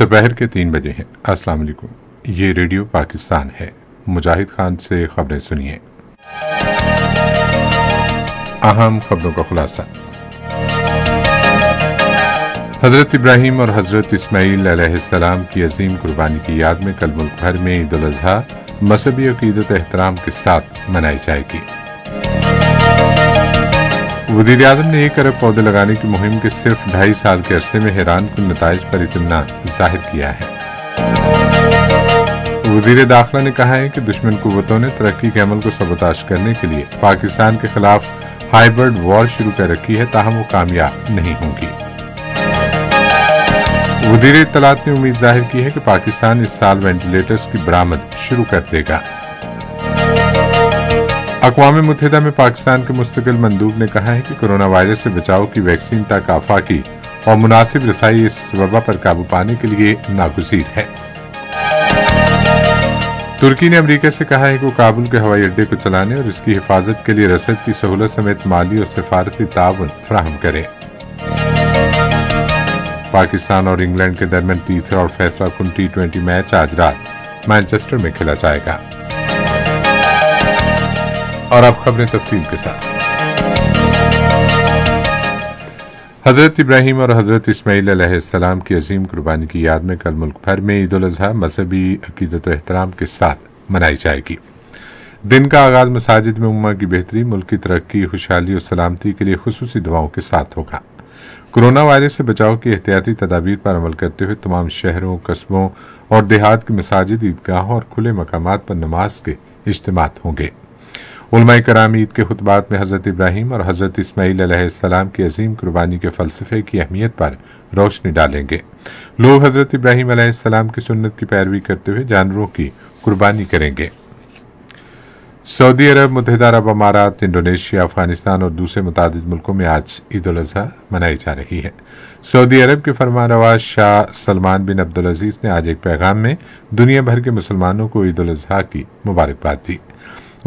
दोपहर के तीन बजे हैं अस्सलाम वालेकुम ये रेडियो पाकिस्तान है मुजाहिद खान से खबरें सुनिए अहम खबरों का खुलासा हजरत इब्राहिम और हजरत इसमाईल सलाम की अजीम कुर्बानी की याद में कल मुल्क भर में ईद उल अजहा मजहबी अकीदत एहतराम के साथ मनाई जाएगी वजीर अजम ने एक अरब पौधे लगाने की मुहिम के सिर्फ ढाई साल के अरसे में हैरान कुल नतज पर इतना जाहिर किया है वजीर दाखिला ने कहा है कि दुश्मन कुतों ने तरक्की के अमल को सबोताश करने के लिए पाकिस्तान के खिलाफ हाइब्रिड वॉर शुरू कर रखी है ताहम वो कामयाब नहीं होंगी वजीर इतलात ने उम्मीद जाहिर की है कि पाकिस्तान इस साल वेंटिलेटर्स की बरामद शुरू कर देगा अकवा मुतहदा में पाकिस्तान के मुस्तकिल मंदूब ने कहा है कि कोरोना वायरस से बचाव की वैक्सीन तक आफाकी और मुनासिब रसाई इस वबा पर काबू पाने के लिए नागजीर है तुर्की ने अमरीका से कहा है कि वो काबुल के हवाई अड्डे को चलाने और इसकी हिफाजत के लिए रसद की सहूलत समेत माली और सफारती ताउन फ्राहम करे पाकिस्तान और इंग्लैंड के दरमियान तीसरा और फैसला कुन टी ट्वेंटी मैच आज रात मैनचेस्टर में खेला जाएगा और अब खबरें तफसील के साथ हज़रत इब्राहिम और हज़रत इसमाईल की अजीम कुर्बानी की याद में कल मुल्क भर में ईद अजी मजहबी अकीदत एहतराम के साथ मनाई जाएगी दिन का आगाज़ मसाजिद में उम्मा की बेहतरी मुल्क की तरक्की खुशहाली और सलामती के लिए खसूस दवाओं के साथ होगा कोरोना वायरस से बचाव की एहतियाती तदाबीर पर अमल करते हुए तमाम शहरों कस्बों और देहात की मसाजिद ईदगाहों और खुले मकाम पर नमाज के इज्तम होंगे उलमाय कराम ईद के खुतबात में हज़रत इब्राहिम और हज़रत अलैहिस्सलाम की अजीम कुर्बानी के फ़लसफ़े की अहमियत पर रोशनी डालेंगे लोग हज़रत इब्राहिम अलैहिस्सलाम की सुन्नत की पैरवी करते हुए जानवरों की कुर्बानी करेंगे सऊदी अरब मुतहदा अरब अमारात इंडोनेशिया अफगानिस्तान और दूसरे मुतद मुल्कों में आज ईद अजी मनाई जा रही है सऊदी अरब के फरमान रवाज शाह सलमान बिन अब्दुल अजीज़ ने आज एक पैगाम में दुनिया भर के मुसलमानों को ईद अजी की मुबारकबाद दी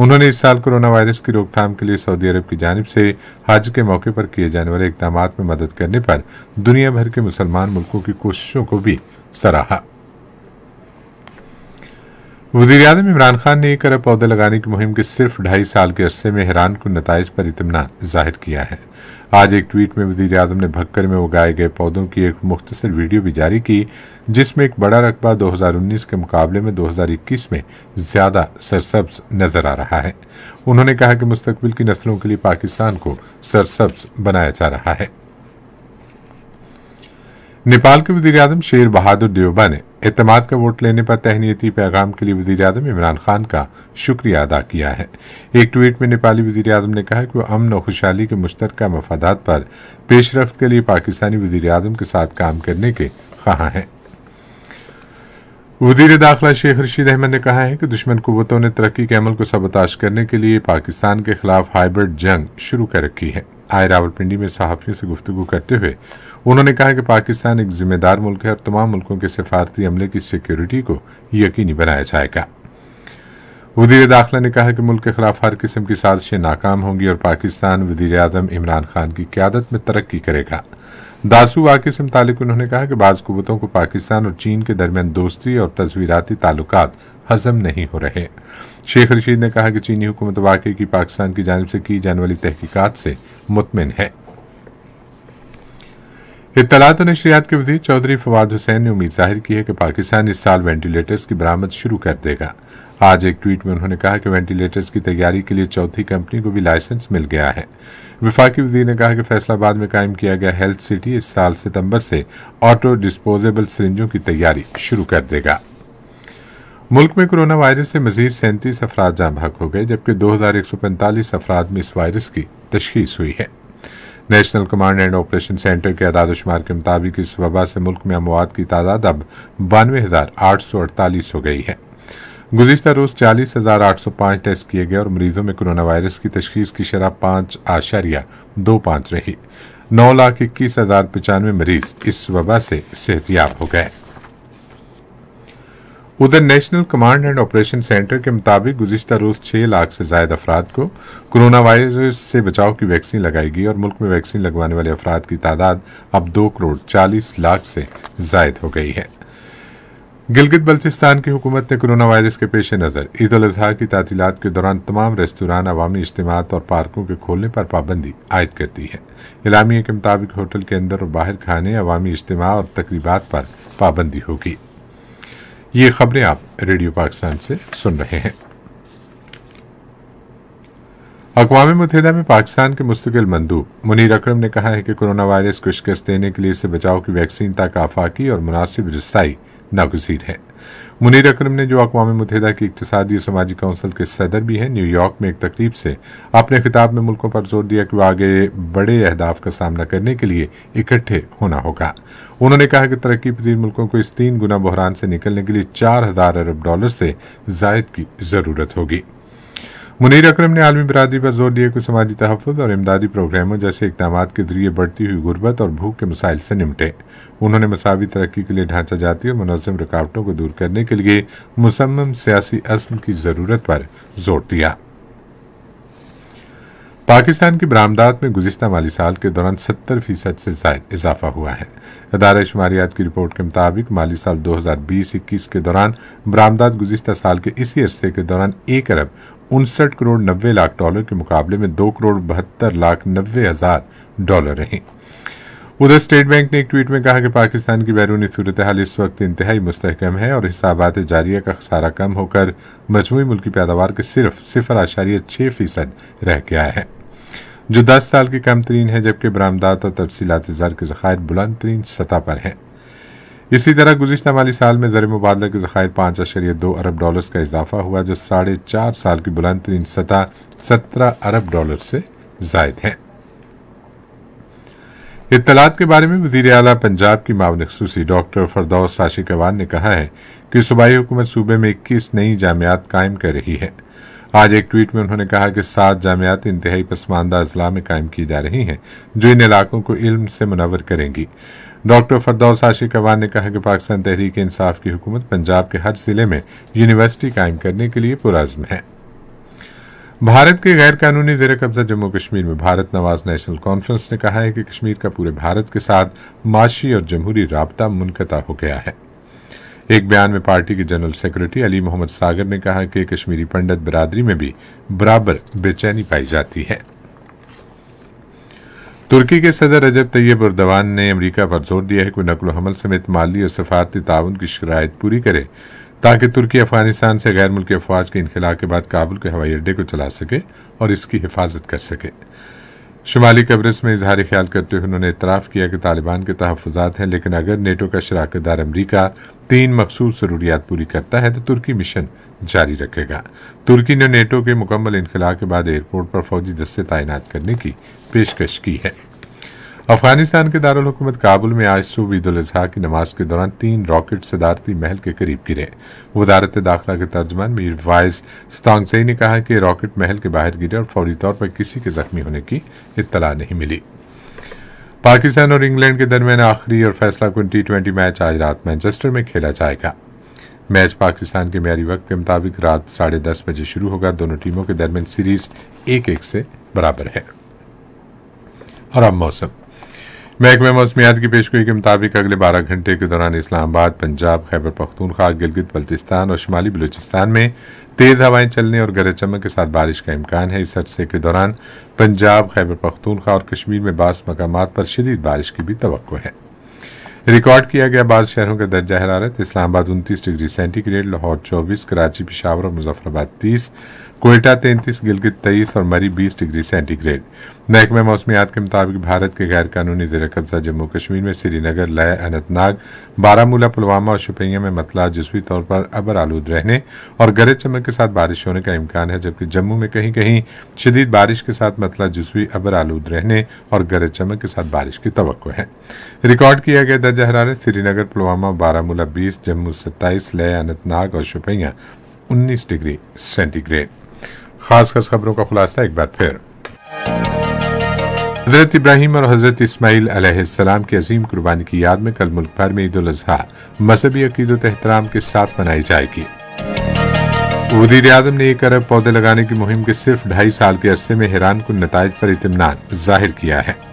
उन्होंने इस साल कोरोना वायरस की रोकथाम के लिए सऊदी अरब की जानब से हज के मौके पर किए जाने वाले इकदाम में मदद करने पर दुनिया भर के मुसलमान मुल्कों की कोशिशों को भी सराहा वजीर अजम इमरान खान ने एक अरब पौधे लगाने की मुहिम के सिर्फ ढाई साल के अरसे में हैरान को नतज पर इतमान जाहिर किया है आज एक ट्वीट में वजीर अजम ने भक्कर में उगाए गए पौधों की एक मुख्तर वीडियो भी जारी की जिसमें एक बड़ा रकबा 2019 के मुकाबले में 2021 में ज़्यादा सरसब्ज नजर आ रहा है उन्होंने कहा कि मुस्तबिल की नस्लों के लिए पाकिस्तान को सरसब्ज बनाया जा रहा है नेपाल के वजीर आजम शेर बहादुर देवबा ने अतमाद का वोट लेने पर तहनीती पैगाम के लिए वजीर आजम इमरान खान का शुक्रिया अदा किया है एक ट्वीट में नेपाली वजीर अजम ने कहा कि वह अमन और खुशहाली के मुश्तर मफादात पर पेशरफ के लिए पाकिस्तानी वजीर आजम के साथ काम करने के खा हैं वजीर दाखिला शेख रशीद अहमद ने कहा है कि दुश्मन कुतों ने तरक्की के अमल को सबताश करने के लिए पाकिस्तान के खिलाफ हाइब्रिड जंग शुरू कर रखी है आए रावलपिंडी में सहाफ़ियों से गुफ्तु करते हुए उन्होंने कहा कि पाकिस्तान एक जिम्मेदार मुल्क है और तमाम मुल्कों के सिफारती अमले की सिक्योरिटी को यकीनी बनाया जाएगा वजीर दाखिला ने कहा कि मुल्क के खिलाफ हर किस्म की साजिशें नाकाम होंगी और पाकिस्तान वजीर आजम इमरान खान की क्यादत में तरक्की करेगा दासू वाकिस से मुतालिक उन्होंने कहा कि बाज़ कुतों को पाकिस्तान और चीन के दरमियान दोस्ती और तस्वीराती ताल्लुक हजम नहीं हो रहे शेख रशीद ने कहा कि चीनी हुकूमत वाकई की पाकिस्तान की जानब से की जाने वाली तहकीकत से मुतमिन है इतलात और नशरियात के वजीर चौधरी फवाद हुसैन ने उम्मीद जाहिर की है कि पाकिस्तान इस साल वेंटिलेटर्स की बरामद शुरू कर देगा आज एक ट्वीट में उन्होंने कहा कि वेंटिलेटर्स की तैयारी के लिए चौथी कंपनी को भी लाइसेंस मिल गया है विफाकी वजीर ने कहा कि फैसलाबाद में कायम किया गया हेल्थ सिटी इस साल सितंबर से ऑटो डिस्पोजेबल सरिंजों की तैयारी शुरू कर देगा मुल्क में कोरोना वायरस से मजीद सैंतीस अफराद जहां भाग हो गए जबकि दो हजार एक सौ पैंतालीस अफराद में इस वायरस की तशखीस हुई है national command and operation centre के शुमार के मुताबिक इस वबा से मुल्क में अमवात की तादाद अब बानवे हज़ार आठ सौ अड़तालीस हो गई है गुजशत रोज़ चालीस हज़ार आठ सौ पांच टेस्ट किए गए और मरीजों में कोरोना वायरस की तशखीस की शराब पांच आशारिया दो पांच रही नौ लाख इक्कीस हज़ार पचानवे मरीज इस वबा से सेहतियाब हो गए उधर national command and operation centre के मुताबिक गुजशत रोज छह लाख से जायद अफराद को कोरोना वायरस से बचाव की वैक्सीन लगाई गई और मुल्क में वैक्सीन लगवाने वाले अफराद की तादाद अब दो करोड़ चालीस लाख से जायद हो गई है गिलगित बल्चिस्तान की हुकूमत ने कोरोना वायरस के पेश नज़र ईद उल अजहा की तातीलत के दौरान तमाम रेस्तरान अवामी इज्तम और पार्कों के खोलने पर पाबंदी आयद कर दी है इलामिया के मुताबिक होटल के अंदर और बाहर खाने अवामी इज्तम और तकरीबा पर पाबंदी होगी ये खबरें आप रेडियो पाकिस्तान से सुन रहे हैं अकवा मुतहदा में पाकिस्तान के मुस्तकिल मंदूब मुनीर अक्रम ने कहा है कि कोरोना वायरस को शिकस्त देने के लिए इसे बचाव की वैक्सीन तक आफाकी और मुनासिब रसाई नागजीर है मुनीर अक्रम ने जो अकवा मुतहदा की इकतदी और समाजी कौंसिल के सदर भी हैं न्यूयॉर्क में एक तकरीब से अपने खिताब में मुल्कों पर जोर दिया कि वह आगे बड़े अहदाफ का सामना करने के लिए इकट्ठे होना होगा उन्होंने कहा कि तरक्की पजीर मुल्कों को इस तीन गुना बहरान से निकलने के लिए चार हजार अरब डॉलर से जायद की ज़रूरत होगी मुनीर अक्रम ने आलमी बरदरी पर जोर दिया कि समाजी तहफ़ और इमदादी प्रोग्रामों जैसे इकदाम के जरिए बढ़ती हुई गुर्बत और भूख के मसाइल से निपटे उन्होंने मसावी तरक्की के लिए ढांचा जाती और मनजम रुकावटों को दूर करने के लिए मुसम सियासी असम की ज़रूरत पर जोर दिया पाकिस्तान की बरामदात में गुजशत माली साल के दौरान सत्तर फीसद से जायद इजाफा हुआ है अदारा शुमारियात की रिपोर्ट के मुताबिक माली साल दो हज़ार बीस इक्कीस के दौरान बरामदात गुजशत साल के इसी अरसे के दौरान एक अरब उनसठ करोड़ नब्बे लाख डॉलर के मुकाबले में दो करोड़ बहत्तर लाख नब्बे हज़ार डॉलर रहे उधर स्टेट बैंक ने एक ट्वीट में कहा कि पाकिस्तान की बैरूनी सूरत हाल इस वक्त इंतहाई मुस्तकम है और हिसाबात जारिया का खसारा कम होकर मजमू मुल्की पैदावार के सिर्फ सिफर आशारिया छह फीसद रह गया है जो दस साल की कम तरीन है जबकि बरामदात और तफसीत ज़र के ज़खायर बुलंद तरीन सतह पर हैं इसी तरह गुजशत माली साल में ज़र मुबादला के ज़खायर पाँच अशरिया दो अरब डॉलर का इजाफा हुआ जो साढ़े चार साल की बुलंद तरीन सतह सत्रह अरब डॉलर से जायद है इतलात के बारे में वजीर अला पंजाब की मावन खसूसी डॉक्टर फरदौस साशी कवान ने कहा है कि सूबाई हुकूमत सूबे में इक्कीस नई जामियात कायम कर रही है आज एक ट्वीट में उन्होंने कहा कि सात जामियात इंतहाई पसमानदा अजला में कायम की जा रही हैं जो इन इलाकों को इल्म से मुनवर करेंगी डॉक्टर फरदौस हाशी कवान ने कहा कि पाकिस्तान तहरीक इंसाफ की हुकूमत पंजाब के हर जिले में यूनिवर्सिटी कायम करने के लिए पुराजम है भारत के गैर कानूनी जेर कब्जा जम्मू कश्मीर में भारत नवाज नेशनल कॉन्फ्रेंस ने कहा है कि कश्मीर का पूरे भारत के साथ माशी और जमहूरी रबता मुनकता हो गया है एक बयान में पार्टी के जनरल सेक्रेटरी अली मोहम्मद सागर ने कहा कि कश्मीरी पंडित बरादरी में भी बराबर बेचैनी पाई जाती है तुर्की के सदर रजब तैयब उर्दवान ने अमरीका पर जोर दिया है कि नकल हमल समेत माली और सफारती ताउन की शिकायत पूरी करे ताकि तुर्की अफगानिस्तान से गैर मुल्की अफवाज के इनखला के बाद काबुल के हवाई अड्डे को चला सके और इसकी हिफाजत कर सके शुमाली कब्रस में इजहार ख्याल करते हुए उन्होंने इतराफ़ किया कि तालिबान के तहफात हैं लेकिन अगर नेटो का शराकत दार अमरीका तीन मखसूस ज़रूरियात पूरी करता है तो तुर्की मिशन जारी रखेगा तुर्की ने नेटो के मुकम्मल इनखला के बाद एयरपोर्ट पर फौजी दस्ते तैनात करने की पेशकश की है अफगानिस्तान के दारकूमत काबुल में आज सुबह ईद उजहा की नमाज के दौरान तीन रॉकेट सदारती महल के करीब गिरे वजारत दाखिला के तर्जमान मीर वाइस स्तानसई ने कहा कि रॉकेट महल के बाहर गिरे और फौरी तौर पर किसी के जख्मी होने की इतला नहीं मिली पाकिस्तान और इंग्लैंड के दरमियान आखिरी और फैसला कुन टी ट्वेंटी मैच आज रात मैनचेस्टर में खेला जाएगा मैच पाकिस्तान के म्यारी वक्त के मुताबिक रात साढ़े दस बजे शुरू होगा दोनों टीमों के दरमियान सीरीज एक एक से बराबर है और अब मौसम महकमे मौसमियात की पेशगोई के मुताबिक अगले बारह घंटे के दौरान इस्लामाबाद पंजाब खैबर पख्तूनख्वा गिलगित बल्तिस्तान और शुमाली बलूचिस्तान में तेज़ हवाएं चलने और गरज चमक के साथ बारिश का इम्कान है इस अरसे के दौरान पंजाब खैबर पख्तूनख्वा और कश्मीर में बास मकाम पर शदीद बारिश की भी तो है रिकॉर्ड किया गया बाद शहरों का दर्जा हरारत इस्लामाबाद उनतीस डिग्री सेंटीग्रेड लाहौर चौबीस कराची पिशावर और मुजफ्फराबाद तीस कोयटा तैंतीस गिलगित तेईस और मरी बीस डिग्री सेंटीग्रेड महकमे मौसमियात के मुताबिक भारत के गैर कानूनी जर कब्जा जम्मू कश्मीर में श्रीनगर लय अनंतनाग बारामूला पुलवामा और शुपिया में मतला जिसवी तौर पर अबर आलूद रहने और गरज चमक के साथ बारिश होने का इम्कान है जबकि जम्मू में कहीं कहीं शदीद बारिश के साथ मतला जसवी अबर आलूद रहने और गरज चमक के साथ बारिश की तो है रिकॉर्ड किया गया दर्जा जहरारत श्रीनगर पुलवामा बारामूला बीस जम्मू सत्ताईस लय अनंतनाग और शुपैया उन्नीस डिग्री सेंटीग्रेड खास खास खबरों का खुलासा एक बार फिर हजरत इब्राहिम और हजरत इसमाईल अलैहिस्सलाम की अजीम कुर्बानी की याद में कल मुल्क भर में ईद उल अजहा मजहबी अकीदत एहतराम के साथ मनाई जाएगी वजीर आजम ने एक अरब पौधे लगाने की मुहिम के सिर्फ ढाई साल के अरसे में हैरान कन नतज पर इतमान जाहिर किया है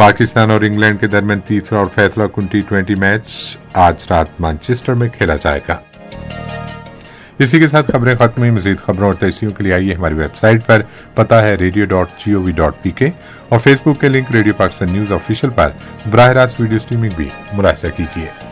पाकिस्तान और इंग्लैंड के दरमियान तीसरा और फैसला कुन टी ट्वेंटी मैच आज रात मैनचेस्टर में खेला जाएगा इसी के साथ खबरें खत्म हुई मजीद खबरों और तस्वीरों के लिए आइए हमारी वेबसाइट पर पता है radio dot G O V dot P K और फेसबुक के link radio Pakistan news official पर बरह रास्त वीडियो स्ट्रीमिंग भी मुलासा कीजिए